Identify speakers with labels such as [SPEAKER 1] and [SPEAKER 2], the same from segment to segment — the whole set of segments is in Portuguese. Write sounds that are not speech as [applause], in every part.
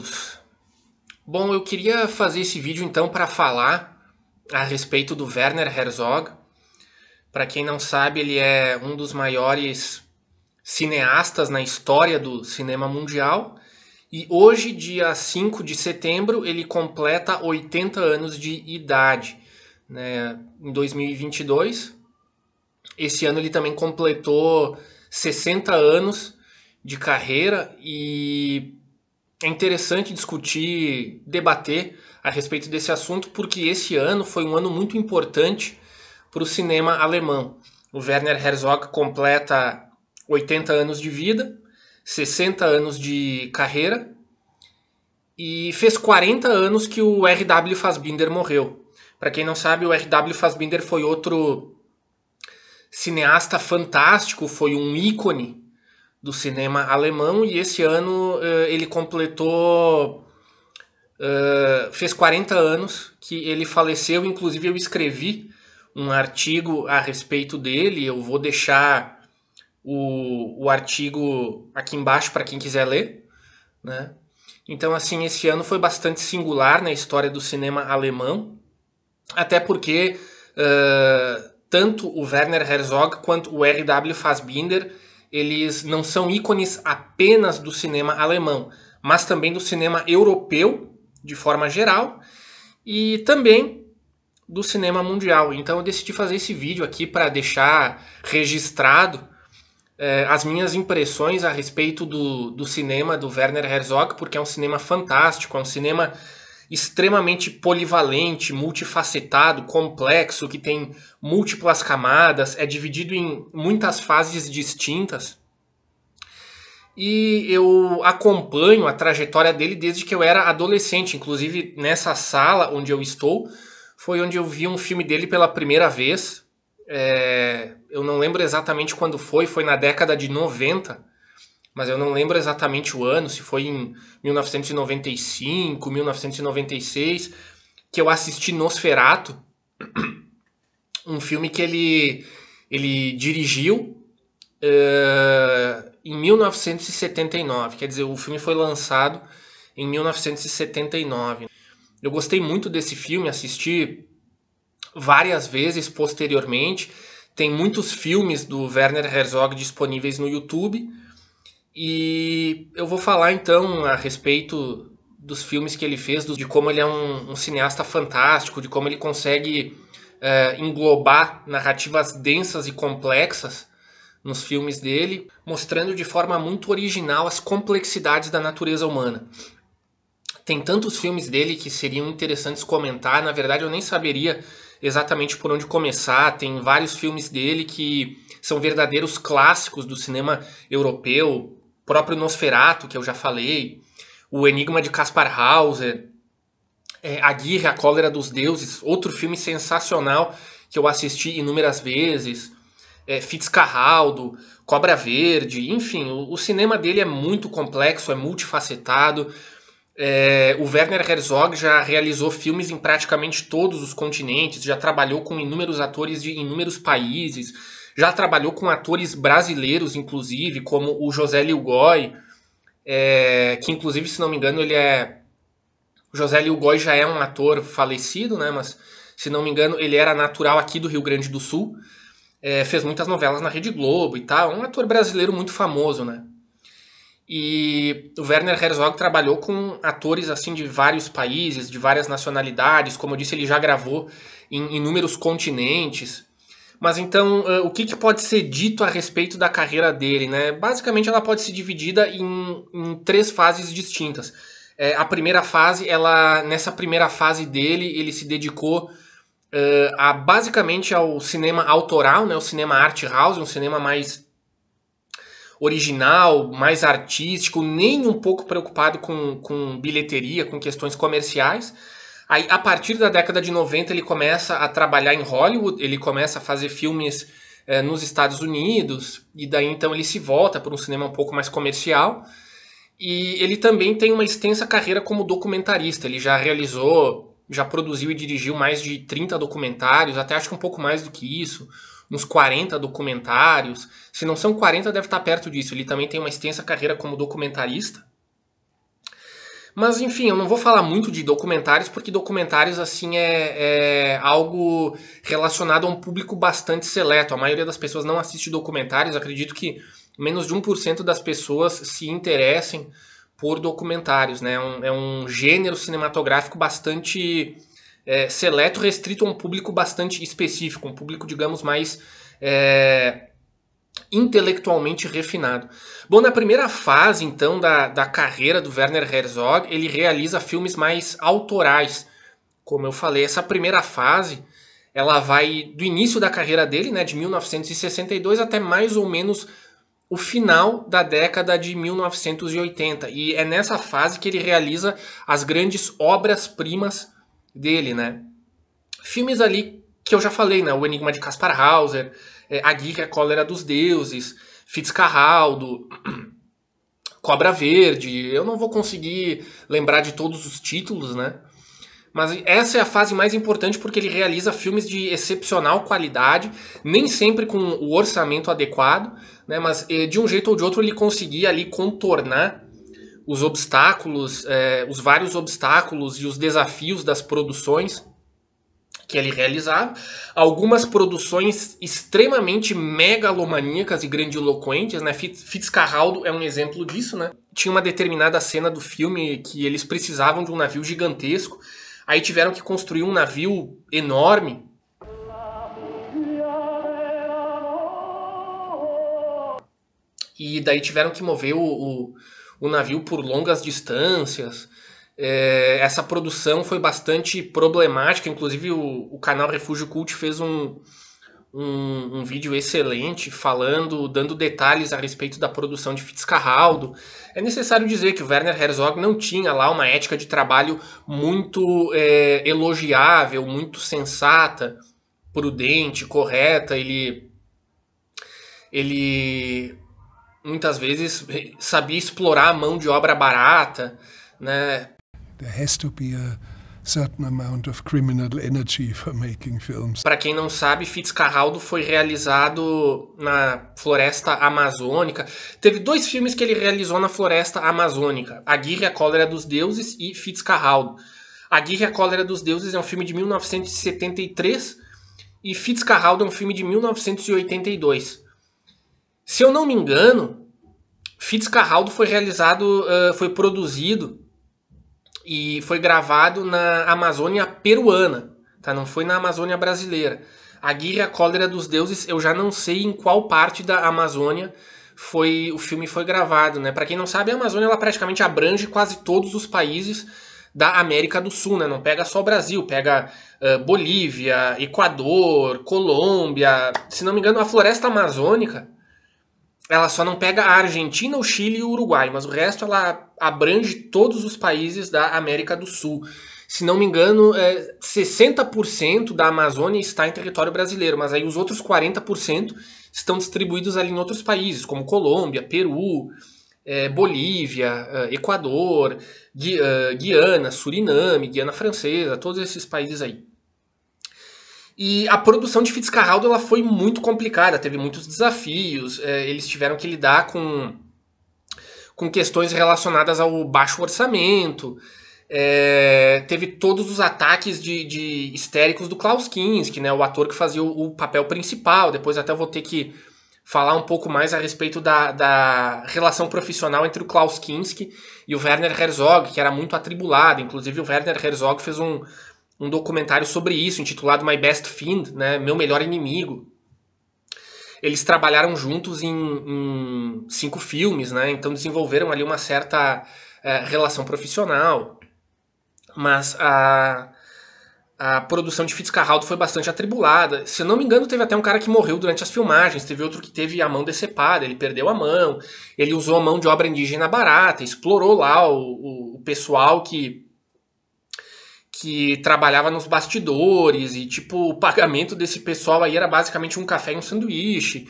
[SPEAKER 1] todos. Bom, eu queria fazer esse vídeo então para falar a respeito do Werner Herzog. Para quem não sabe, ele é um dos maiores cineastas na história do cinema mundial. E hoje, dia 5 de setembro, ele completa 80 anos de idade. Né? Em 2022, esse ano ele também completou 60 anos de carreira e é interessante discutir, debater a respeito desse assunto, porque esse ano foi um ano muito importante para o cinema alemão. O Werner Herzog completa 80 anos de vida, 60 anos de carreira e fez 40 anos que o R.W. Fassbinder morreu. Para quem não sabe, o R.W. Fassbinder foi outro cineasta fantástico, foi um ícone do cinema alemão e esse ano uh, ele completou. Uh, fez 40 anos que ele faleceu, inclusive eu escrevi um artigo a respeito dele, eu vou deixar o, o artigo aqui embaixo para quem quiser ler. Né? Então, assim, esse ano foi bastante singular na história do cinema alemão, até porque uh, tanto o Werner Herzog quanto o R.W. Fassbinder eles não são ícones apenas do cinema alemão, mas também do cinema europeu, de forma geral, e também do cinema mundial. Então eu decidi fazer esse vídeo aqui para deixar registrado eh, as minhas impressões a respeito do, do cinema do Werner Herzog, porque é um cinema fantástico, é um cinema extremamente polivalente, multifacetado, complexo, que tem múltiplas camadas, é dividido em muitas fases distintas. E eu acompanho a trajetória dele desde que eu era adolescente, inclusive nessa sala onde eu estou, foi onde eu vi um filme dele pela primeira vez. É, eu não lembro exatamente quando foi, foi na década de 90 mas eu não lembro exatamente o ano, se foi em 1995, 1996, que eu assisti Nosferato, um filme que ele, ele dirigiu uh, em 1979. Quer dizer, o filme foi lançado em 1979. Eu gostei muito desse filme, assisti várias vezes posteriormente. Tem muitos filmes do Werner Herzog disponíveis no YouTube. E eu vou falar então a respeito dos filmes que ele fez, de como ele é um, um cineasta fantástico, de como ele consegue é, englobar narrativas densas e complexas nos filmes dele, mostrando de forma muito original as complexidades da natureza humana. Tem tantos filmes dele que seriam interessantes comentar, na verdade eu nem saberia exatamente por onde começar. Tem vários filmes dele que são verdadeiros clássicos do cinema europeu, próprio Nosferato, que eu já falei, o Enigma de Caspar Hauser, é, Guerra, A Cólera dos Deuses, outro filme sensacional que eu assisti inúmeras vezes, é, Fitzcarraldo, Cobra Verde, enfim, o, o, cinema dele é muito complexo, é multifacetado. É, o Werner Herzog já realizou filmes em praticamente todos os continentes, já trabalhou com inúmeros atores de inúmeros países já trabalhou com atores brasileiros, inclusive, como o José Lilgoy, é, que inclusive, se não me engano, ele é. O José Lilgoy já é um ator falecido, né? Mas, se não me engano, ele era natural aqui do Rio Grande do Sul. É, fez muitas novelas na Rede Globo e tal. Um ator brasileiro muito famoso, né? E o Werner Herzog trabalhou com atores assim de vários países, de várias nacionalidades. Como eu disse, ele já gravou em inúmeros continentes. Mas então, eh, o que, que, pode ser dito a respeito da carreira dele? Né? Basicamente, ela pode ser dividida em, em três fases distintas. É, a primeira fase, ela nessa primeira fase dele, ele se dedicou Uh, a, basicamente ao cinema autoral, né, o cinema art house, um cinema mais original, mais artístico, nem um pouco preocupado com, com bilheteria, com questões comerciais. Aí, a partir da década de 90, ele começa a trabalhar em Hollywood, ele começa a fazer filmes é, nos Estados Unidos, e daí então ele se volta para um cinema um pouco mais comercial. E ele também tem uma extensa carreira como documentarista. Ele já realizou, já produziu e dirigiu mais de 30 documentários, até acho que um pouco mais do que isso, uns 40 documentários. Se não são 40, deve estar perto disso. Ele também tem uma extensa carreira como documentarista. Mas enfim, eu não vou falar muito de documentários, porque documentários assim é, é, algo relacionado a um público bastante seleto. A maioria das pessoas não assiste documentários, acredito que menos de 1% das pessoas se interessem por documentários. Né? É, um, é um gênero cinematográfico bastante é, seleto, restrito a um público bastante específico, um público, digamos, mais é, intelectualmente refinado. Bom, na primeira fase, então, da, da carreira do Werner Herzog, ele realiza filmes mais autorais. Como eu falei, essa primeira fase, ela vai do início da carreira dele, né, de 1962 até mais ou menos o final da década de 1980. E é nessa fase que ele realiza as grandes obras-primas dele, né? Filmes ali que eu já falei, né? O Enigma de Caspar Hauser, é, A Guerra é a Cólera dos Deuses, Fitzcarraldo, [clears throat] Cobra Verde. Eu não vou conseguir lembrar de todos os títulos, né? Mas essa é a fase mais importante porque ele realiza filmes de excepcional qualidade, nem sempre com o orçamento adequado, né? mas é, de um jeito ou de outro ele conseguia ali contornar os obstáculos, eh, os vários obstáculos e os desafios das produções que ele realizava, algumas produções extremamente megalomaníacas e grandiloquentes, né? Fitzcarraldo é um exemplo disso, né? Tinha uma determinada cena do filme que eles precisavam de um navio gigantesco, aí tiveram que construir um navio enorme e daí tiveram que mover o, o, o, navio por longas distâncias é, essa produção foi bastante problemática. Inclusive, o, o canal Refúgio Cult fez um, um, um, vídeo excelente falando, dando detalhes a respeito da produção de Fitzcarraldo. É necessário dizer que o Werner Herzog não tinha lá uma ética de trabalho muito é, elogiável, muito sensata, prudente, correta. Ele, ele muitas vezes sabia explorar a mão de obra barata, né? There has to be a certain amount of criminal energy for making films. Para quem não sabe, Fitzcarraldo foi realizado na floresta amazônica. Teve dois filmes que ele realizou na floresta amazônica: A Guerra e a Cólera dos Deuses e Fitzcarraldo. A Guerra e a Cólera dos Deuses é um filme de 1973 e Fitzcarraldo é um filme de 1982. Se eu não me engano, Fitzcarraldo foi realizado, uh, foi produzido e foi gravado na Amazônia peruana, tá? Não foi na Amazônia brasileira. A Guerra Cólera dos Deuses, eu já não sei em qual parte da Amazônia foi o filme foi gravado, né? Para quem não sabe, a Amazônia ela praticamente abrange quase todos os países da América do Sul, né? Não pega só o Brasil, pega uh, Bolívia, Equador, Colômbia. Se não me engano, a floresta amazônica ela só não pega a Argentina, o Chile e o Uruguai, mas o resto ela abrange todos os países da América do Sul. Se não me engano, é, 60% da Amazônia está em território brasileiro, mas aí os outros 40% estão distribuídos ali em outros países, como Colômbia, Peru, é, Bolívia, é, Equador, Gui, é, Guiana, Suriname, Guiana Francesa, todos esses países aí. E a produção de Fitzcarraldo ela foi muito complicada, teve muitos desafios, é, eles tiveram que lidar com, com questões relacionadas ao baixo orçamento, é, teve todos os ataques de, de, histéricos do Klaus Kinski, né, o ator que fazia o, o, papel principal, depois até vou ter que falar um pouco mais a respeito da, da relação profissional entre o Klaus Kinski e o Werner Herzog, que era muito atribulado, inclusive o Werner Herzog fez um um documentário sobre isso, intitulado My Best Fiend, né, Meu Melhor Inimigo. Eles trabalharam juntos em, em cinco filmes, né, então desenvolveram ali uma certa é, relação profissional. Mas a, a produção de Fitzcarraldo foi bastante atribulada. Se não me engano, teve até um cara que morreu durante as filmagens, teve outro que teve a mão decepada, ele perdeu a mão, ele usou a mão de obra indígena barata, explorou lá o, o pessoal que que trabalhava nos bastidores e, tipo, o pagamento desse pessoal aí era basicamente um café e um sanduíche.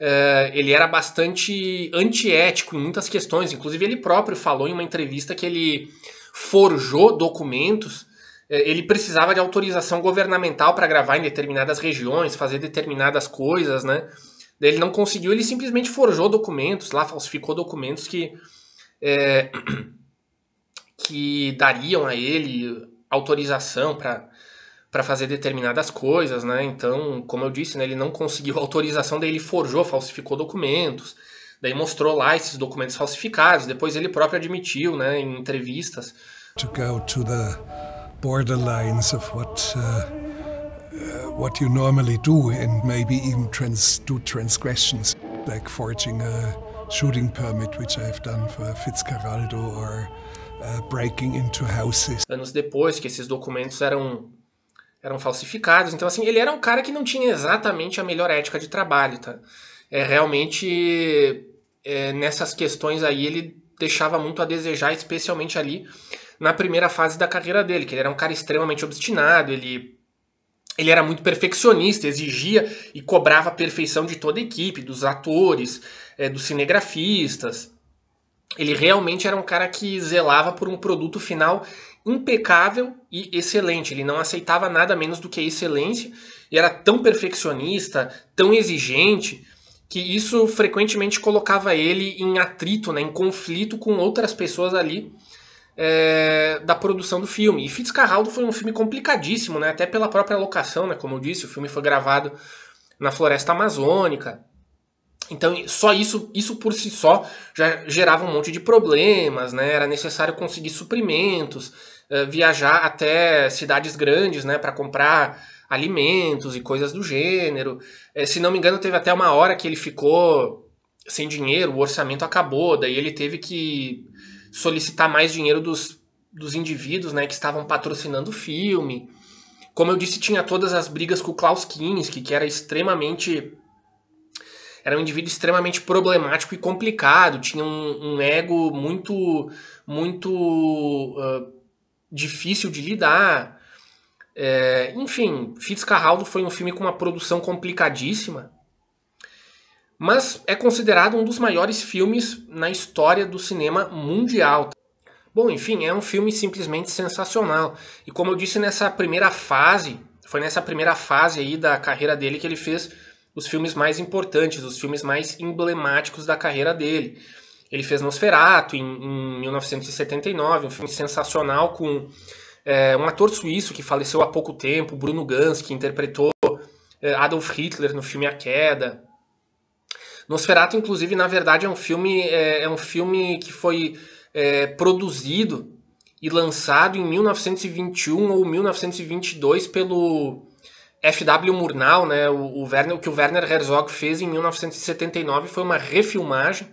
[SPEAKER 1] Eh, ele era bastante antiético em muitas questões, inclusive ele próprio falou em uma entrevista que ele forjou documentos, eh, ele precisava de autorização governamental para gravar em determinadas regiões, fazer determinadas coisas, né? Ele não conseguiu, ele simplesmente forjou documentos lá, falsificou documentos que. É, [clears throat] que dariam a ele autorização para fazer determinadas coisas, né? Então, como eu disse, né, ele não conseguiu autorização, daí ele forjou, falsificou documentos, daí mostrou lá esses documentos falsificados. Depois ele próprio admitiu, né, em entrevistas. To go to the borderlines of what uh, uh what you normally do and maybe even trans do transgressions like forging a shooting permit, which I've done for Fitzcarraldo or Uh, breaking into houses. Anos depois que esses documentos eram eram falsificados. Então assim, ele era um cara que não tinha exatamente a melhor ética de trabalho, tá? É realmente é, nessas questões aí ele deixava muito a desejar, especialmente ali na primeira fase da carreira dele, que ele era um cara extremamente obstinado, ele ele era muito perfeccionista, exigia e cobrava a perfeição de toda a equipe, dos atores, é, dos cinegrafistas. Ele realmente era um cara que zelava por um produto final impecável e excelente. Ele não aceitava nada menos do que excelência e era tão perfeccionista, tão exigente, que isso frequentemente colocava ele em atrito, né, em conflito com outras pessoas ali é, da produção do filme. E Fitzcarraldo foi um filme complicadíssimo, né, até pela própria locação, né, como eu disse, o filme foi gravado na floresta amazônica, então, só isso, isso por si só já gerava um monte de problemas, né? Era necessário conseguir suprimentos, eh, viajar até cidades grandes, né, para comprar alimentos e coisas do gênero. Eh, se não me engano, teve até uma hora que ele ficou sem dinheiro, o orçamento acabou, daí ele teve que solicitar mais dinheiro dos, dos indivíduos, né, que estavam patrocinando o filme. Como eu disse, tinha todas as brigas com o Klaus Kinski, que era extremamente era um indivíduo extremamente problemático e complicado, tinha um, um ego muito, muito uh, difícil de lidar. É, enfim, Fitzcarraldo foi um filme com uma produção complicadíssima, mas é considerado um dos maiores filmes na história do cinema mundial. Bom, enfim, é um filme simplesmente sensacional. E como eu disse nessa primeira fase, foi nessa primeira fase aí da carreira dele que ele fez os filmes mais importantes, os filmes mais emblemáticos da carreira dele. Ele fez Nosferatu em, em 1979, um filme sensacional com é, um ator suíço que faleceu há pouco tempo, Bruno Gans, que interpretou é, Adolf Hitler no filme A Queda. Nosferatu, inclusive, na verdade, é um filme, é, é um filme que foi é, produzido e lançado em 1921 ou 1922 pelo F.W. Murnau, né, o, o, Werner, o que o Werner Herzog fez em 1979 foi uma refilmagem,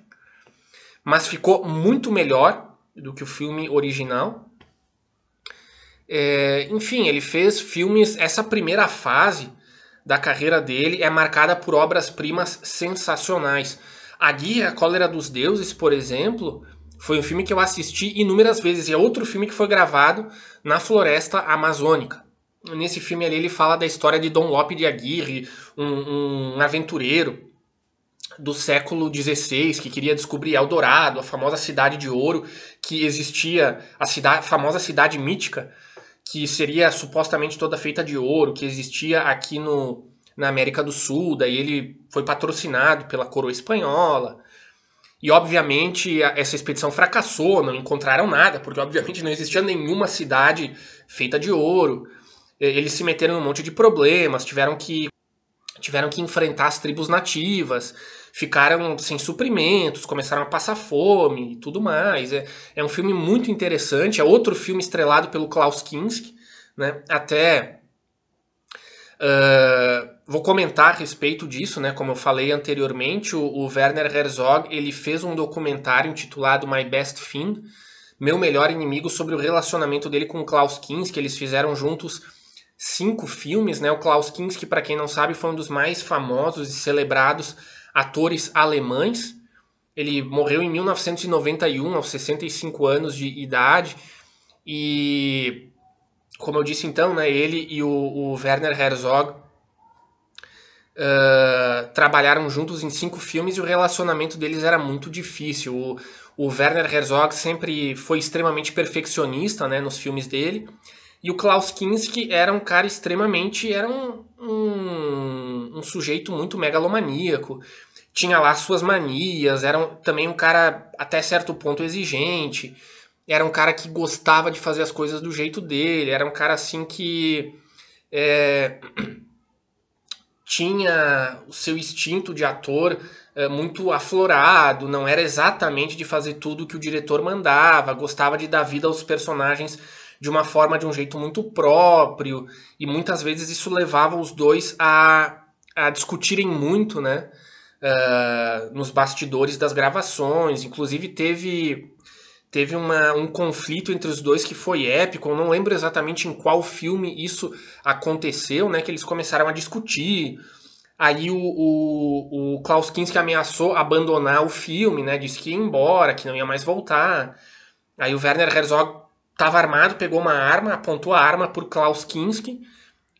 [SPEAKER 1] mas ficou muito melhor do que o filme original. É, enfim, ele fez filmes. Essa primeira fase da carreira dele é marcada por obras-primas sensacionais. A Guia, a Cólera dos Deuses, por exemplo, foi um filme que eu assisti inúmeras vezes e é outro filme que foi gravado na floresta amazônica nesse filme ali ele fala da história de Dom Lope de Aguirre, um, um aventureiro do século XVI que queria descobrir Eldorado, a famosa cidade de ouro que existia, a, cidade, famosa cidade mítica que seria supostamente toda feita de ouro, que existia aqui no, na América do Sul, daí ele foi patrocinado pela coroa espanhola. E obviamente essa expedição fracassou, não encontraram nada, porque obviamente não existia nenhuma cidade feita de ouro eles se meteram em um monte de problemas, tiveram que tiveram que enfrentar as tribos nativas, ficaram sem suprimentos, começaram a passar fome e tudo mais. É, é um filme muito interessante, é outro filme estrelado pelo Klaus Kinski, né? Até uh, vou comentar a respeito disso, né? Como eu falei anteriormente, o, o Werner Herzog ele fez um documentário intitulado My Best Fiend, meu melhor inimigo sobre o relacionamento dele com o Klaus Kinski, que eles fizeram juntos cinco filmes, né? O Klaus Kinski, para quem não sabe, foi um dos mais famosos e celebrados atores alemães. Ele morreu em 1991, aos 65 anos de idade. E, como eu disse então, né, ele e o, o Werner Herzog uh, trabalharam juntos em cinco filmes e o relacionamento deles era muito difícil. O, o Werner Herzog sempre foi extremamente perfeccionista né, nos filmes dele. E o Klaus Kinski era um cara extremamente. Era um, um, um sujeito muito megalomaníaco. Tinha lá suas manias, era um, também um cara até certo ponto exigente. Era um cara que gostava de fazer as coisas do jeito dele. Era um cara assim que. É, [clears throat] tinha o seu instinto de ator é, muito aflorado, não era exatamente de fazer tudo que o diretor mandava, gostava de dar vida aos personagens de uma forma, de um jeito muito próprio, e muitas vezes isso levava os dois a, a discutirem muito, né? Uh, nos bastidores das gravações, inclusive teve teve uma, um conflito entre os dois que foi épico. Eu não lembro exatamente em qual filme isso aconteceu, né? Que eles começaram a discutir. Aí o, o, o Klaus Kinski ameaçou abandonar o filme, né? Disse que ia embora, que não ia mais voltar. Aí o Werner Herzog estava armado, pegou uma arma, apontou a arma para Klaus Kinski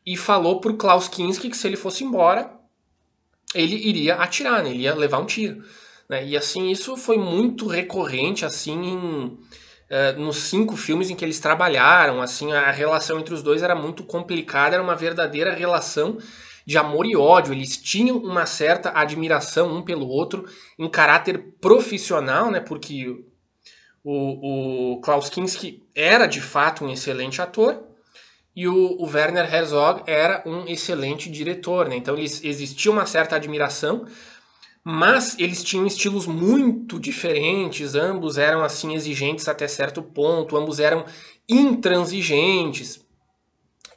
[SPEAKER 1] e falou para Klaus Kinski que se ele fosse embora, ele iria atirar, né? ele ia levar um tiro. Né? E assim, isso foi muito recorrente assim em, eh, nos cinco filmes em que eles trabalharam. assim A relação entre os dois era muito complicada, era uma verdadeira relação de amor e ódio. Eles tinham uma certa admiração um pelo outro em caráter profissional, né? porque o, o Klaus Kinski era de fato um excelente ator e o, o Werner Herzog era um excelente diretor. Né? Então eles, existia uma certa admiração, mas eles tinham estilos muito diferentes. Ambos eram assim exigentes até certo ponto, ambos eram intransigentes.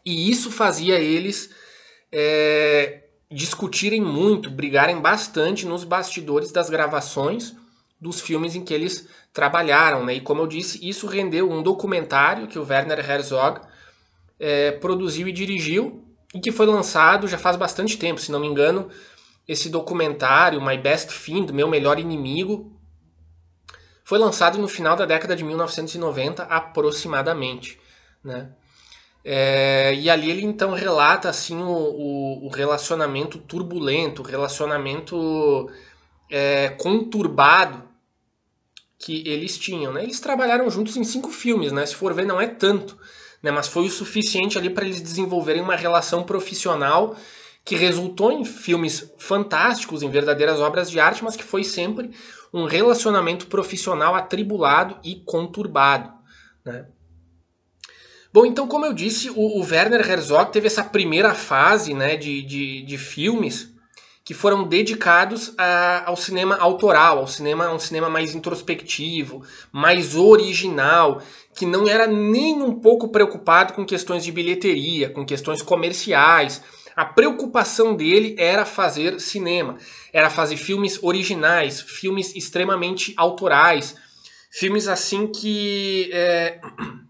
[SPEAKER 1] E isso fazia eles é, discutirem muito, brigarem bastante nos bastidores das gravações dos filmes em que eles trabalharam. Né? E como eu disse, isso rendeu um documentário que o Werner Herzog é, produziu e dirigiu e que foi lançado já faz bastante tempo, se não me engano. Esse documentário, My Best Friend, Meu Melhor Inimigo, foi lançado no final da década de 1990 aproximadamente, né? É, e ali ele então relata assim o, o, o relacionamento turbulento, o relacionamento é, conturbado que eles tinham. Né? Eles trabalharam juntos em cinco filmes, né? se for ver, não é tanto, né? mas foi o suficiente ali para eles desenvolverem uma relação profissional que resultou em filmes fantásticos, em verdadeiras obras de arte, mas que foi sempre um relacionamento profissional atribulado e conturbado. Né? Bom, então, como eu disse, o, o Werner Herzog teve essa primeira fase né, de, de, de filmes que foram dedicados a, ao cinema autoral, ao cinema, a um cinema mais introspectivo, mais original, que não era nem um pouco preocupado com questões de bilheteria, com questões comerciais. A preocupação dele era fazer cinema, era fazer filmes originais, filmes extremamente autorais, filmes assim que. É, [clears throat]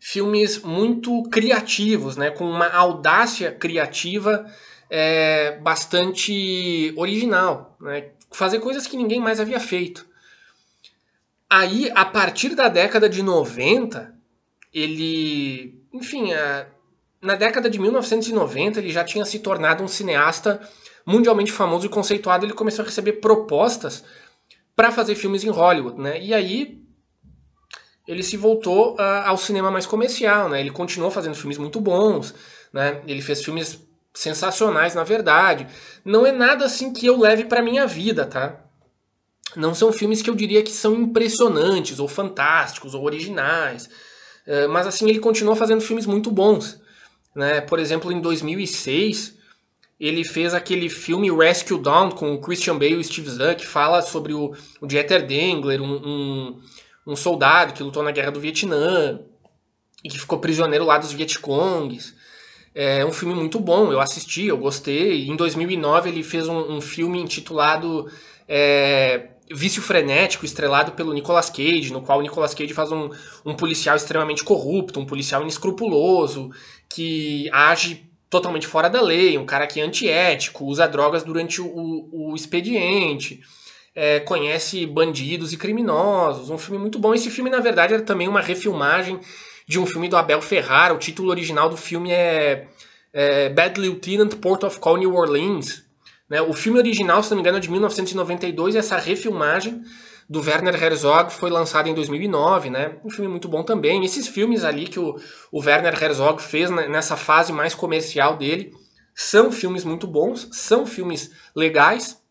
[SPEAKER 1] filmes muito criativos, né, com uma audácia criativa é, bastante original, né? fazer coisas que ninguém mais havia feito. Aí, a partir da década de 90, ele. Enfim, a, é, na década de 1990 ele já tinha se tornado um cineasta mundialmente famoso e conceituado. Ele começou a receber propostas para fazer filmes em Hollywood, né? E aí ele se voltou ah, ao cinema mais comercial, né? Ele continuou fazendo filmes muito bons, né? Ele fez filmes sensacionais, na verdade. Não é nada assim que eu leve para minha vida, tá? Não são filmes que eu diria que são impressionantes ou fantásticos ou originais, é, mas assim ele continua fazendo filmes muito bons, né? Por exemplo, em 2006 ele fez aquele filme Rescue Down com o Christian Bale e o Steve Zahn que fala sobre o, o Dieter Dengler, um, um, um soldado que lutou na guerra do Vietnã e que ficou prisioneiro lá dos Vietcongs. É um filme muito bom, eu assisti, eu gostei. Em 2009 ele fez um, um filme intitulado é, Vício Frenético, estrelado pelo Nicolas Cage, no qual o Nicolas Cage faz um, um policial extremamente corrupto, um policial inescrupuloso, que age totalmente fora da lei, um cara que é antiético, usa drogas durante o, o expediente. É, conhece bandidos e criminosos. Um filme muito bom. Esse filme, na verdade, era também uma refilmagem de um filme do Abel Ferrara. O título original do filme é, é Bad Lieutenant, Port of Call, New Orleans. Né? O filme original, se não me engano, é de 1992. Essa refilmagem do Werner Herzog foi lançada em 2009. Né? Um filme muito bom também. Esses filmes ali que o, o Werner Herzog fez nessa fase mais comercial dele são filmes muito bons, são filmes legais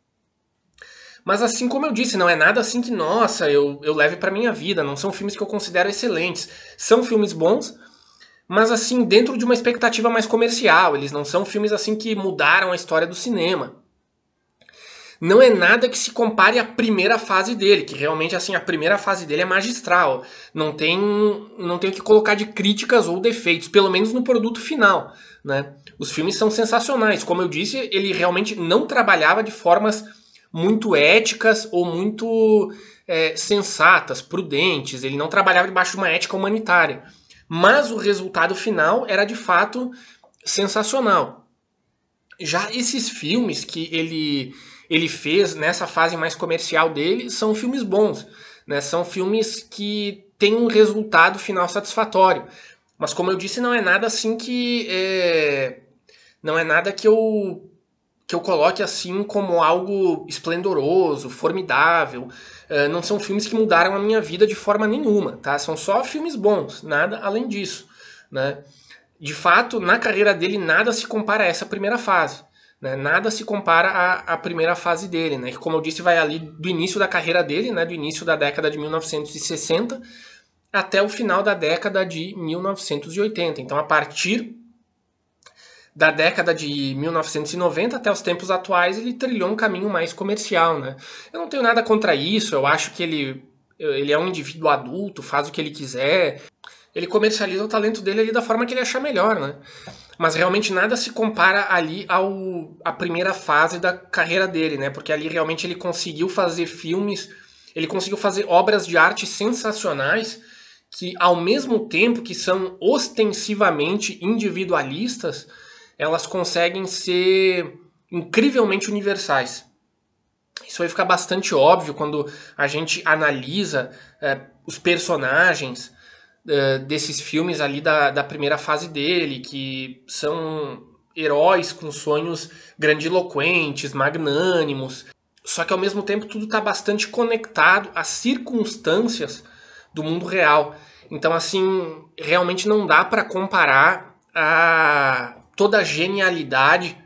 [SPEAKER 1] mas assim como eu disse, não é nada assim que, nossa, eu, eu leve para minha vida. Não são filmes que eu considero excelentes. São filmes bons, mas assim, dentro de uma expectativa mais comercial. Eles não são filmes assim que mudaram a história do cinema. Não é nada que se compare à primeira fase dele, que realmente assim a primeira fase dele é magistral. Não tem não tem o que colocar de críticas ou defeitos, pelo menos no produto final, né? Os filmes são sensacionais. Como eu disse, ele realmente não trabalhava de formas muito éticas ou muito é, sensatas, prudentes. Ele não trabalhava debaixo de uma ética humanitária. Mas o resultado final era de fato sensacional. Já esses filmes que ele, ele fez nessa fase mais comercial dele são filmes bons. Né? São filmes que têm um resultado final satisfatório. Mas como eu disse, não é nada assim que. É, não é nada que eu que eu coloque assim como algo esplendoroso, formidável. Uh, não são filmes que mudaram a minha vida de forma nenhuma, tá? São só filmes bons, nada além disso, né? De fato, na carreira dele, nada se compara a essa primeira fase. Né? Nada se compara à, à primeira fase dele, né? Que, como eu disse, vai ali do início da carreira dele, né? Do início da década de 1960 até o final da década de 1980. Então, a partir da década de 1990 até os tempos atuais, ele trilhou um caminho mais comercial, né? Eu não tenho nada contra isso, eu acho que ele, ele é um indivíduo adulto, faz o que ele quiser, ele comercializa o talento dele ali da forma que ele achar melhor, né? Mas realmente nada se compara ali ao a primeira fase da carreira dele, né? Porque ali realmente ele conseguiu fazer filmes, ele conseguiu fazer obras de arte sensacionais que ao mesmo tempo que são ostensivamente individualistas, elas conseguem ser incrivelmente universais. Isso vai ficar bastante óbvio quando a gente analisa é, os personagens é, desses filmes ali da, da primeira fase dele, que são heróis com sonhos grandiloquentes, magnânimos. Só que ao mesmo tempo tudo está bastante conectado às circunstâncias do mundo real. Então, assim, realmente não dá para comparar a toda a genialidade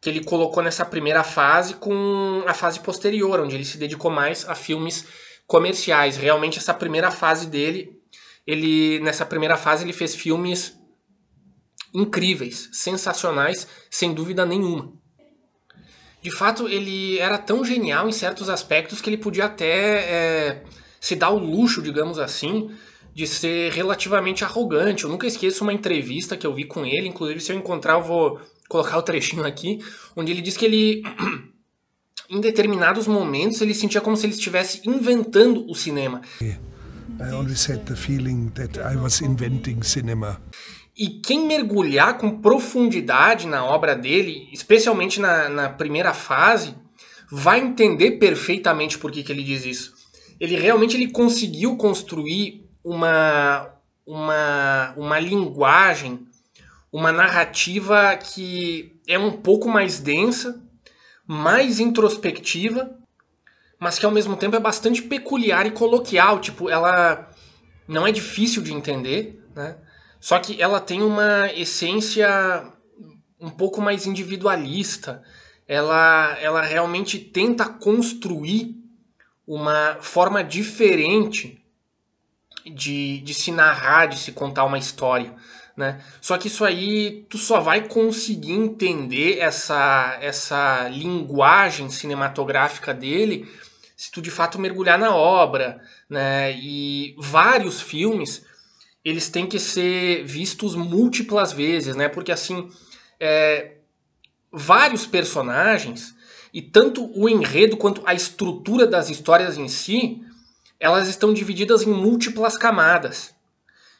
[SPEAKER 1] que ele colocou nessa primeira fase com a fase posterior, onde ele se dedicou mais a filmes comerciais. Realmente essa primeira fase dele, ele nessa primeira fase ele fez filmes incríveis, sensacionais, sem dúvida nenhuma. De fato, ele era tão genial em certos aspectos que ele podia até é, se dar o luxo, digamos assim, de ser relativamente arrogante. Eu nunca esqueço uma entrevista que eu vi com ele, inclusive se eu encontrar eu vou colocar o trechinho aqui, onde ele diz que ele [clears throat] em determinados momentos ele sentia como se ele estivesse inventando o cinema. I always had the feeling that I was inventing cinema. E quem mergulhar com profundidade na obra dele, especialmente na, na primeira fase, vai entender perfeitamente por que, que ele diz isso. Ele realmente ele conseguiu construir uma, uma, uma linguagem, uma narrativa que é um pouco mais densa, mais introspectiva, mas que ao mesmo tempo é bastante peculiar e coloquial. Tipo, ela não é difícil de entender, né? Só que ela tem uma essência um pouco mais individualista. Ela, ela realmente tenta construir uma forma diferente de, de se narrar, de se contar uma história. Né? Só que isso aí tu só vai conseguir entender essa, essa linguagem cinematográfica dele se tu de fato mergulhar na obra, né? E vários filmes eles têm que ser vistos múltiplas vezes, né? Porque assim é, vários personagens e tanto o enredo quanto a estrutura das histórias em si elas estão divididas em múltiplas camadas.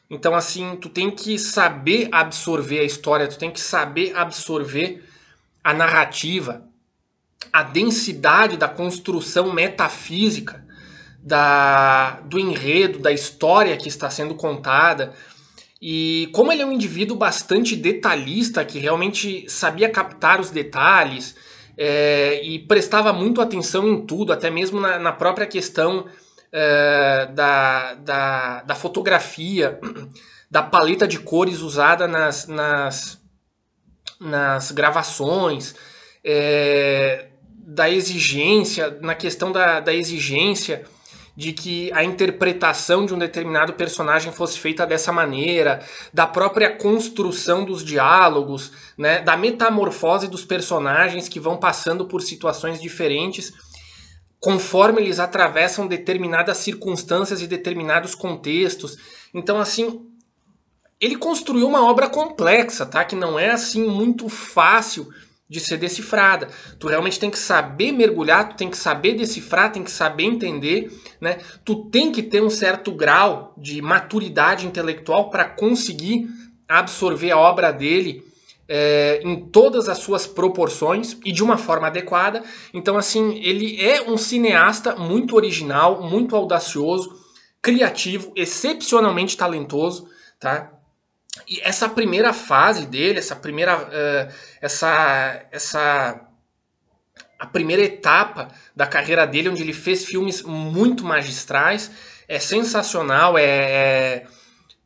[SPEAKER 1] Então, assim, tu tem que saber absorver a história, tu tem que saber absorver a narrativa, a densidade da construção metafísica da, do enredo, da história que está sendo contada. E como ele é um indivíduo bastante detalhista, que realmente sabia captar os detalhes é, e prestava muito atenção em tudo, até mesmo na, na própria questão uh, da, da, da, fotografia, [clears throat] da paleta de cores usada nas, nas, nas gravações, eh, da exigência, na questão da, da exigência de que a interpretação de um determinado personagem fosse feita dessa maneira, da própria construção dos diálogos, né, da metamorfose dos personagens que vão passando por situações diferentes conforme eles atravessam determinadas circunstâncias e determinados contextos. Então, assim, ele construiu uma obra complexa, tá? Que não é assim muito fácil de ser decifrada. Tu realmente tem que saber mergulhar, tu tem que saber decifrar, tem que saber entender, né? Tu tem que ter um certo grau de maturidade intelectual para conseguir absorver a obra dele é, em todas as suas proporções e de uma forma adequada. Então, assim, ele é um cineasta muito original, muito audacioso, criativo, excepcionalmente talentoso, tá? E essa primeira fase dele, essa primeira, uh, essa, essa, a primeira etapa da carreira dele, onde ele fez filmes muito magistrais, é sensacional, é, é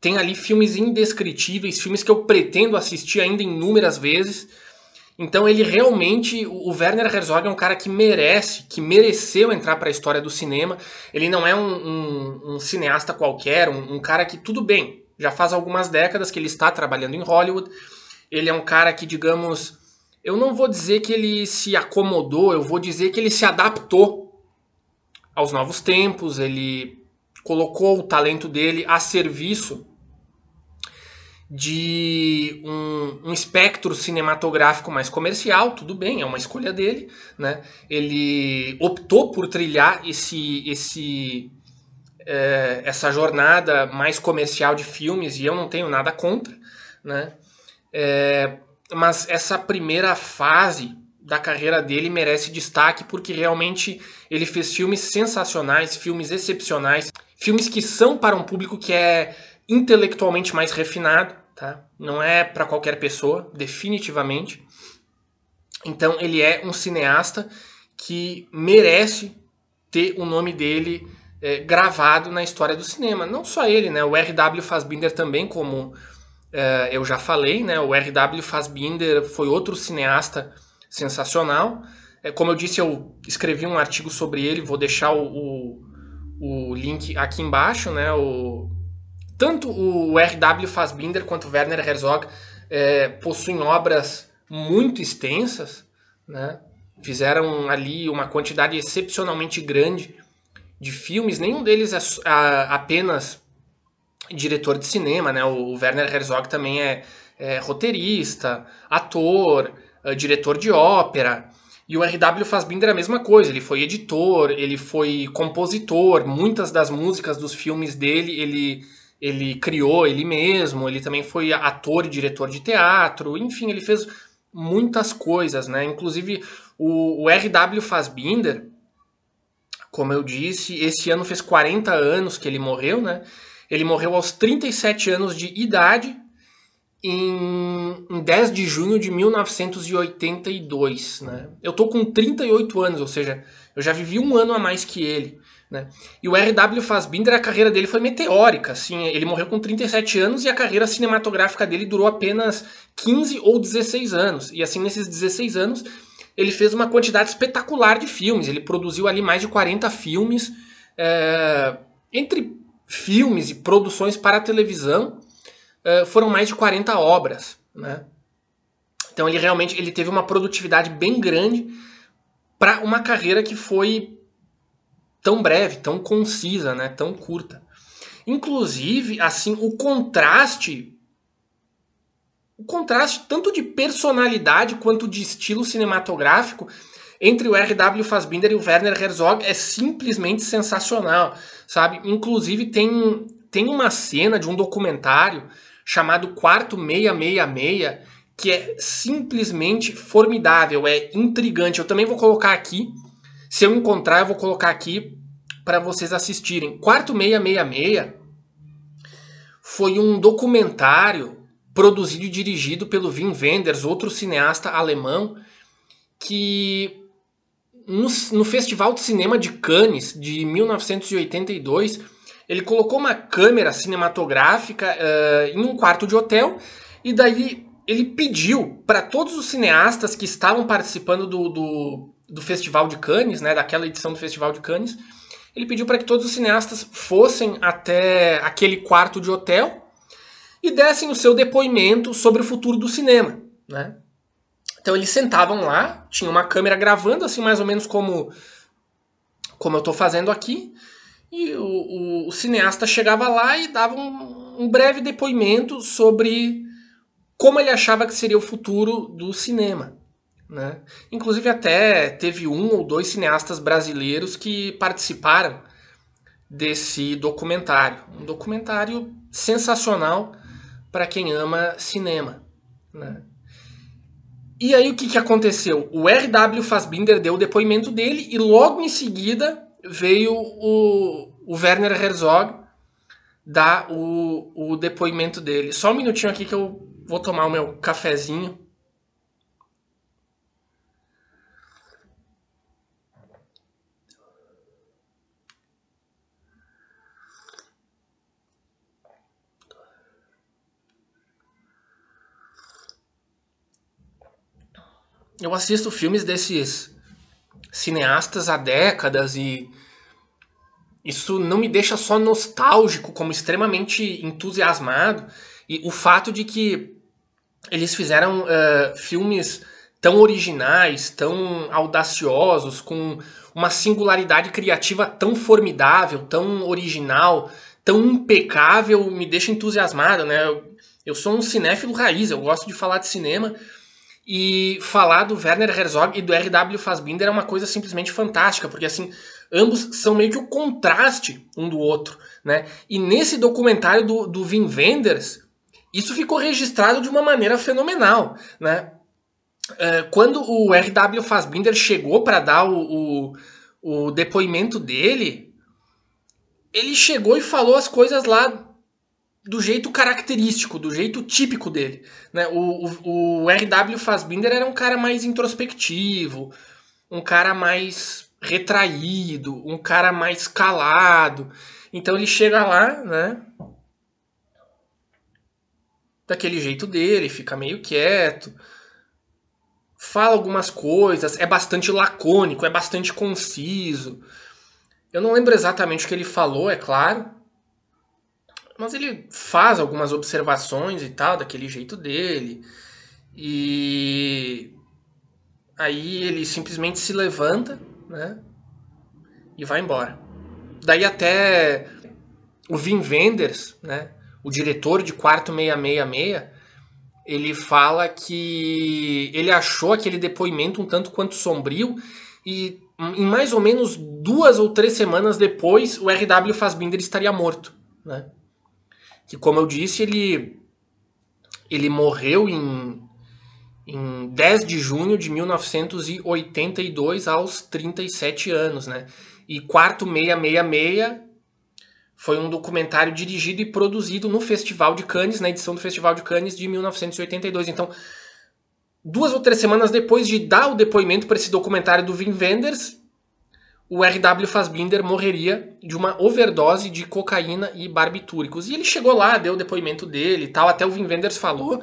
[SPEAKER 1] tem ali filmes indescritíveis, filmes que eu pretendo assistir ainda inúmeras vezes. Então ele realmente, o Werner Herzog é um cara que merece, que mereceu entrar para a história do cinema. Ele não é um, um, um cineasta qualquer, um, um, cara que tudo bem, já faz algumas décadas que ele está trabalhando em Hollywood. Ele é um cara que, digamos, eu não vou dizer que ele se acomodou, eu vou dizer que ele se adaptou aos novos tempos. Ele colocou o talento dele a serviço de um, um, espectro cinematográfico mais comercial, tudo bem, é uma escolha dele, né? Ele optou por trilhar esse, esse, é, essa jornada mais comercial de filmes e eu não tenho nada contra, né? É, mas essa primeira fase da carreira dele merece destaque porque realmente ele fez filmes sensacionais, filmes excepcionais, filmes que são para um público que é intelectualmente mais refinado, tá? Não é para qualquer pessoa, definitivamente. Então ele é um cineasta que merece ter o nome dele é, gravado na história do cinema. Não só ele, né? O R.W. Fassbinder também, como é, eu já falei, né? O R.W. Fassbinder foi outro cineasta sensacional. É, como eu disse, eu escrevi um artigo sobre ele, vou deixar o, o, o link aqui embaixo, né? O, tanto o R.W. Fassbinder quanto o Werner Herzog é, possuem obras muito extensas, né? fizeram ali uma quantidade excepcionalmente grande de filmes, nenhum deles é a, apenas diretor de cinema, né? o Werner Herzog também é, é roteirista, ator, é, diretor de ópera, e o R.W. Fassbinder é a mesma coisa, ele foi editor, ele foi compositor, muitas das músicas dos filmes dele ele ele criou ele mesmo, ele também foi ator e diretor de teatro, enfim, ele fez muitas coisas, né? Inclusive o, o R.W. Fassbinder, como eu disse, esse ano fez 40 anos que ele morreu, né? Ele morreu aos 37 anos de idade em, em 10 de junho de 1982, né? Eu tô com 38 anos, ou seja, eu já vivi um ano a mais que ele. Né? E o R.W. Fassbinder, a carreira dele foi meteórica, assim, ele morreu com 37 anos e a carreira cinematográfica dele durou apenas 15 ou 16 anos. E assim, nesses 16 anos, ele fez uma quantidade espetacular de filmes, ele produziu ali mais de 40 filmes, é... entre filmes e produções para televisão, é... foram mais de 40 obras, né? Então ele realmente ele teve uma produtividade bem grande para uma carreira que foi tão breve, tão concisa, né? Tão curta. Inclusive, assim, o contraste o contraste tanto de personalidade quanto de estilo cinematográfico entre o R.W. Fassbinder e o Werner Herzog é simplesmente sensacional, sabe? Inclusive tem tem uma cena de um documentário chamado Quarto 666 que é simplesmente formidável, é intrigante. Eu também vou colocar aqui se eu encontrar, eu vou colocar aqui para vocês assistirem. Quarto 666 foi um documentário produzido e dirigido pelo Wim Wenders, outro cineasta alemão, que no, no Festival de Cinema de Cannes de 1982 ele colocou uma câmera cinematográfica uh, em um quarto de hotel e daí ele pediu para todos os cineastas que estavam participando do, do, do Festival de Cannes, né, daquela edição do Festival de Cannes, ele pediu para que todos os cineastas fossem até aquele quarto de hotel e dessem o seu depoimento sobre o futuro do cinema, né? Então eles sentavam lá, tinha uma câmera gravando, assim mais ou menos como como eu estou fazendo aqui, e o, o, o, cineasta chegava lá e dava um, um breve depoimento sobre como ele achava que seria o futuro do cinema. Né? Inclusive, até teve um ou dois cineastas brasileiros que participaram desse documentário. Um documentário sensacional para quem ama cinema. Né? E aí, o que, que aconteceu? O R.W. Fassbinder deu o depoimento dele e logo em seguida veio o, o Werner Herzog dar o, o depoimento dele. Só um minutinho aqui que eu vou tomar o meu cafezinho. eu assisto filmes desses cineastas há décadas e isso não me deixa só nostálgico, como extremamente entusiasmado. E o fato de que eles fizeram uh, filmes tão originais, tão audaciosos, com uma singularidade criativa tão formidável, tão original, tão impecável, me deixa entusiasmado, né? Eu, eu sou um cinéfilo raiz, eu gosto de falar de cinema e falar do Werner Herzog e do R.W. Fassbinder é uma coisa simplesmente fantástica, porque assim, ambos são meio que o contraste um do outro, né? E nesse documentário do, do Wim Wenders, isso ficou registrado de uma maneira fenomenal, né? É, quando o R.W. Fassbinder chegou para dar o, o, o depoimento dele, ele chegou e falou as coisas lá do jeito característico, do jeito típico dele. Né? O, o, o R.W. Fassbinder era um cara mais introspectivo, um cara mais retraído, um cara mais calado. Então ele chega lá, né? Daquele jeito dele, fica meio quieto, fala algumas coisas, é bastante lacônico, é bastante conciso. Eu não lembro exatamente o que ele falou, é claro, mas ele faz algumas observações e tal, daquele jeito dele. E aí ele simplesmente se levanta, né? E vai embora. Daí até o Vin Wenders, né? O diretor de quarto 666, ele fala que ele achou aquele depoimento um tanto quanto sombrio e hum, em mais ou menos duas ou três semanas depois o RW Fassbinder estaria morto, né? que como eu disse, ele, ele morreu em, em 10 de junho de 1982, aos 37 anos, né? E quarto 666 foi um documentário dirigido e produzido no Festival de Cannes, na edição do Festival de Cannes de 1982. Então, duas ou três semanas depois de dar o depoimento para esse documentário do Vin Wenders, o RW Fassbinder morreria de uma overdose de cocaína e barbitúricos. E ele chegou lá, deu o depoimento dele e tal, até o Vin Wenders falou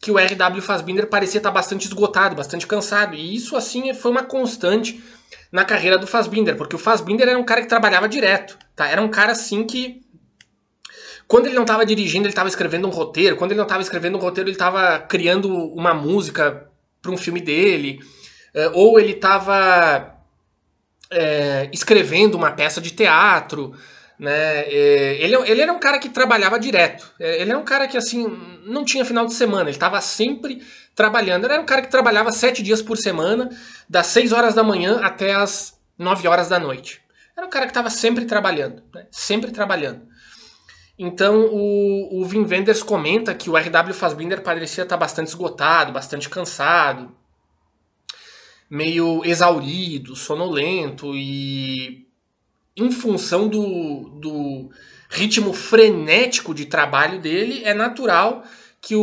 [SPEAKER 1] que o RW Fassbinder parecia estar tá bastante esgotado, bastante cansado. E isso, assim, foi uma constante na carreira do Fassbinder, porque o Fassbinder era um cara que trabalhava direto, tá? Era um cara, assim, que... Quando ele não estava dirigindo, ele estava escrevendo um roteiro. Quando ele não estava escrevendo um roteiro, ele estava criando uma música para um filme dele. Eh, ou ele estava é, escrevendo uma peça de teatro, né? É, ele, ele era um cara que trabalhava direto. É, ele era um cara que assim não tinha final de semana. Ele estava sempre trabalhando. Ele era um cara que trabalhava sete dias por semana, das seis horas da manhã até as nove horas da noite. Era um cara que estava sempre trabalhando, né? sempre trabalhando. Então o, o Wenders comenta que o R.W. Fassbinder parecia estar tá bastante esgotado, bastante cansado meio exaurido, sonolento e em função do, do ritmo frenético de trabalho dele, é natural que o,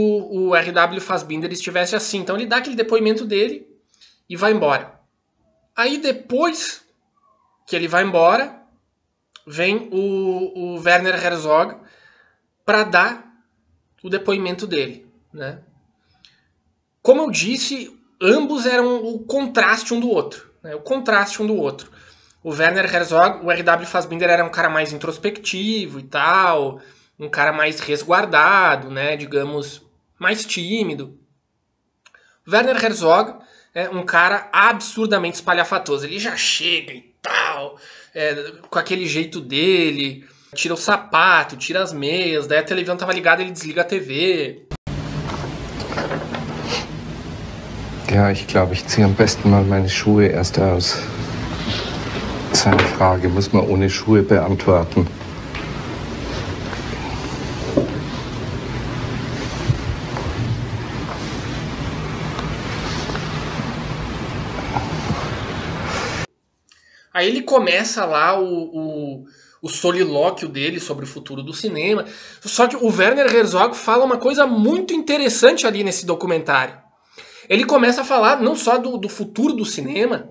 [SPEAKER 1] o RW Fassbinder estivesse assim. Então ele dá aquele depoimento dele e vai embora. Aí depois que ele vai embora, vem o, o Werner Herzog para dar o depoimento dele. Né? Como eu disse, ambos eram o contraste um do outro. Né? O contraste um do outro. O Werner Herzog, o R.W. Fassbinder era um cara mais introspectivo e tal, um cara mais resguardado, né? Digamos, mais tímido. Werner Herzog é um cara absurdamente espalhafatoso. Ele já chega e tal, é, com aquele jeito dele, tira o sapato, tira as meias, daí a televisão tava ligada, ele desliga a TV. Ja, ich glaube, ich ziehe am besten mal meine Schuhe erst aus. Seine Frage muss man ohne Schuhe beantworten. Aí ele começa lá o, o, o, solilóquio dele sobre o futuro do cinema. Só que o Werner Herzog fala uma coisa muito interessante ali nesse documentário ele começa a falar não só do, do futuro do cinema,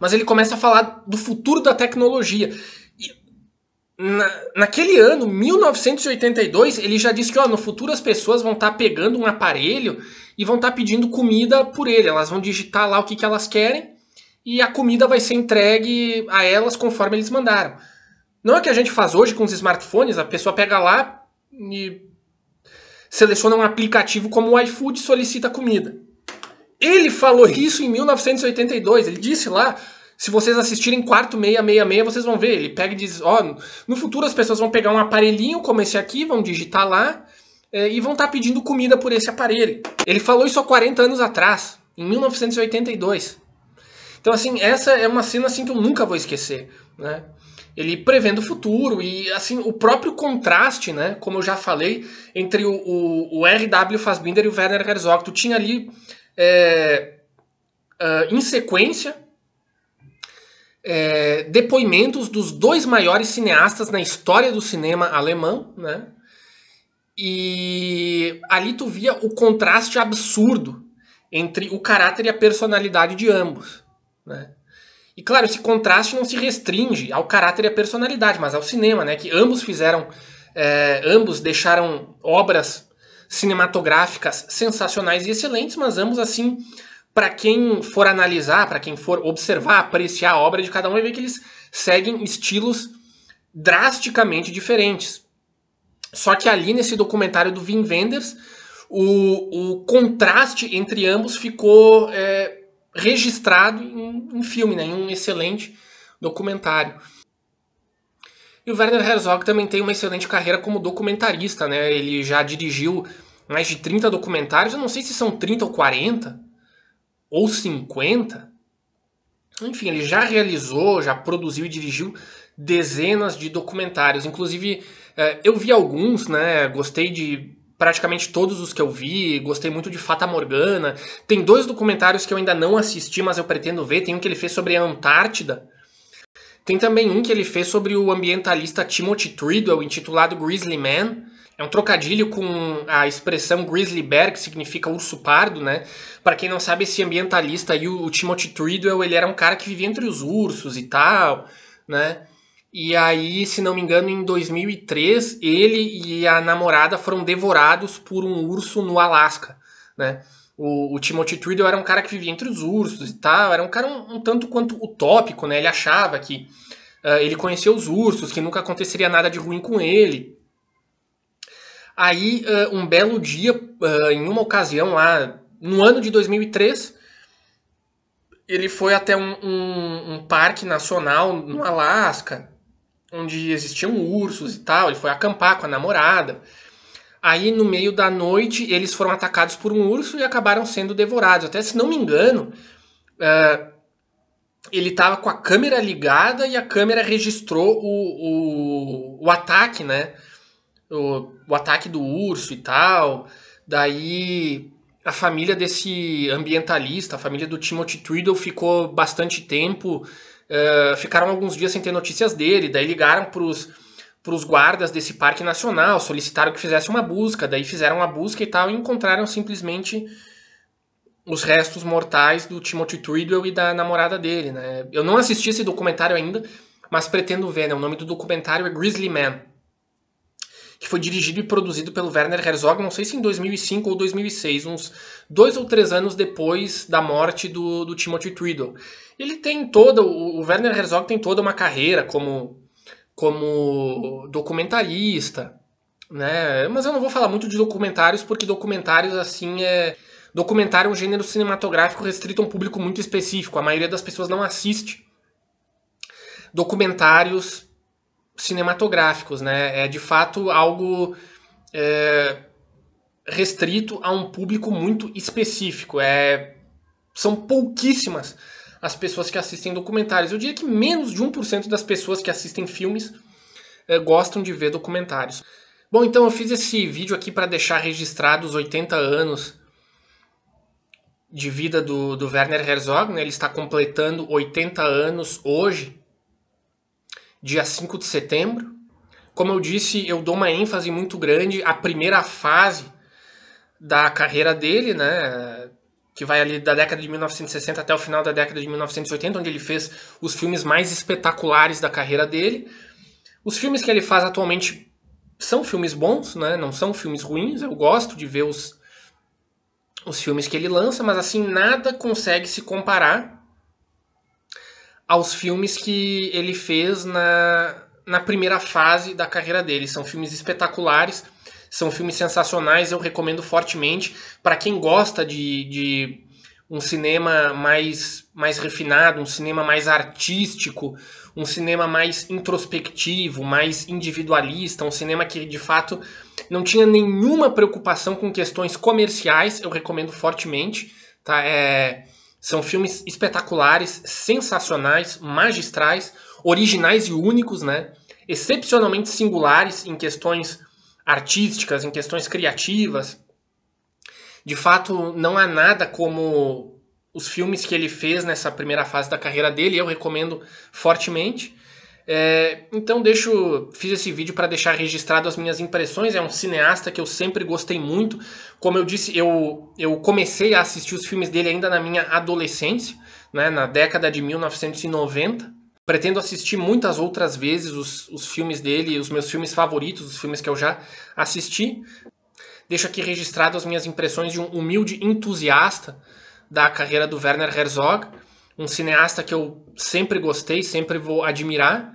[SPEAKER 1] mas ele começa a falar do futuro da tecnologia. Na, naquele ano, 1982, ele já disse que ó, no futuro as pessoas vão estar tá pegando um aparelho e vão estar tá pedindo comida por ele. Elas vão digitar lá o que, que elas querem e a comida vai ser entregue a elas conforme eles mandaram. Não é o que a gente faz hoje com os smartphones, a pessoa pega lá e seleciona um aplicativo como o iFood e solicita comida. Ele falou isso em 1982. Ele disse lá se vocês assistirem quarto 666, vocês vão ver. Ele pega e diz: Ó, oh, no futuro as pessoas vão pegar um aparelhinho como esse aqui, vão digitar lá é, e vão estar tá pedindo comida por esse aparelho. Ele falou isso há 40 anos atrás, em 1982. Então, assim, essa é uma cena assim que eu nunca vou esquecer, né? Ele prevendo o futuro e, assim, o próprio contraste, né? Como eu já falei, entre o, o, o R.W. Fassbinder e o Werner Herzog. Tu tinha ali é, uh, em sequência, é, depoimentos dos dois maiores cineastas na história do cinema alemão, né? E ali tu via o contraste absurdo entre o caráter e a personalidade de ambos, né? E claro, esse contraste não se restringe ao caráter e à personalidade, mas ao cinema, né? Que ambos fizeram, é, ambos deixaram obras cinematográficas sensacionais e excelentes, mas ambos assim, para quem for analisar, para quem for observar, apreciar a obra de cada um, vai ver que eles seguem estilos drasticamente diferentes. Só que ali nesse documentário do Wim Wenders, o, o contraste entre ambos ficou é, registrado em um filme, né, em um excelente documentário. E o Werner Herzog também tem uma excelente carreira como documentarista, né? Ele já dirigiu mais de 30 documentários. Eu não sei se são 30 ou 40 ou 50. Enfim, ele já realizou, já produziu e dirigiu dezenas de documentários. Inclusive, eh, eu vi alguns, né? Gostei de praticamente todos os que eu vi, gostei muito de Fata Morgana. Tem dois documentários que eu ainda não assisti, mas eu pretendo ver. Tem um que ele fez sobre a Antártida. Tem também um que ele fez sobre o ambientalista Timothy Treadwell, intitulado Grizzly Man. É um trocadilho com a expressão grizzly bear, que significa urso pardo, né? Para quem não sabe, esse ambientalista aí, o, Timothy Treadwell, ele era um cara que vivia entre os ursos e tal, né? E aí, se não me engano, em 2003, ele e a namorada foram devorados por um urso no Alasca, né? O, o Timothy Trudeau era um cara que vivia entre os ursos e tal, era um cara um, um tanto quanto utópico, né? Ele achava que uh, ele conhecia os ursos, que nunca aconteceria nada de ruim com ele Aí, uh, um belo dia, uh, em uma ocasião lá, no ano de 2003, ele foi até um, um, um parque nacional no Alasca, onde existiam ursos e tal. Ele foi acampar com a namorada. Aí, no meio da noite, eles foram atacados por um urso e acabaram sendo devorados. Até se não me engano, uh, ele estava com a câmera ligada e a câmera registrou o, o, o ataque, né? o, o ataque do urso e tal. Daí a família desse ambientalista, a família do Timothy Tweedle, ficou bastante tempo. Uh, ficaram alguns dias sem ter notícias dele. Daí ligaram para os guardas desse parque nacional, solicitaram que fizesse uma busca. Daí fizeram a busca e tal e encontraram simplesmente os restos mortais do Timothy Tweedle e da namorada dele. Né? Eu não assisti esse documentário ainda, mas pretendo ver. Né? O nome do documentário é Grizzly Man que foi dirigido e produzido pelo Werner Herzog, não sei se em 2005 ou 2006, uns dois ou três anos depois da morte do, do Timothy Tweedle. Ele tem toda, o Werner Herzog tem toda uma carreira como, como documentarista, né? Mas eu não vou falar muito de documentários, porque documentários, assim, é... Documentário é um gênero cinematográfico restrito a um público muito específico. A maioria das pessoas não assiste documentários cinematográficos, né? É de fato algo é, restrito a um público muito específico. É, são pouquíssimas as pessoas que assistem documentários. Eu diria que menos de 1% das pessoas que assistem filmes é, gostam de ver documentários. Bom, então eu fiz esse vídeo aqui para deixar registrados os 80 anos de vida do, do Werner Herzog. Né? Ele está completando 80 anos hoje dia 5 de setembro. Como eu disse, eu dou uma ênfase muito grande à primeira fase da carreira dele, né? Que vai ali da década de 1960 até o final da década de 1980, onde ele fez os filmes mais espetaculares da carreira dele. Os filmes que ele faz atualmente são filmes bons, né? Não são filmes ruins. Eu gosto de ver os, os filmes que ele lança, mas assim nada consegue se comparar aos filmes que ele fez na, na primeira fase da carreira dele. São filmes espetaculares, são filmes sensacionais, eu recomendo fortemente. Para quem gosta de, de um cinema mais, mais refinado, um cinema mais artístico, um cinema mais introspectivo, mais individualista, um cinema que de fato não tinha nenhuma preocupação com questões comerciais, eu recomendo fortemente. Tá? É, são filmes espetaculares, sensacionais, magistrais, originais e únicos, né? Excepcionalmente singulares em questões artísticas, em questões criativas. De fato, não há nada como os filmes que ele fez nessa primeira fase da carreira dele, eu recomendo fortemente. É, então deixo, fiz esse vídeo para deixar registrado as minhas impressões. É um cineasta que eu sempre gostei muito. Como eu disse, eu, eu comecei a assistir os filmes dele ainda na minha adolescência, né, na década de 1990. Pretendo assistir muitas outras vezes os, os filmes dele, os meus filmes favoritos, os filmes que eu já assisti. Deixo aqui registrado as minhas impressões de um humilde entusiasta da carreira do Werner Herzog, um cineasta que eu sempre gostei, sempre vou admirar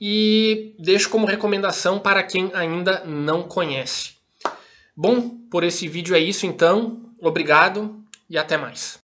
[SPEAKER 1] e deixo como recomendação para quem ainda não conhece. Bom, por esse vídeo é isso então. Obrigado e até mais.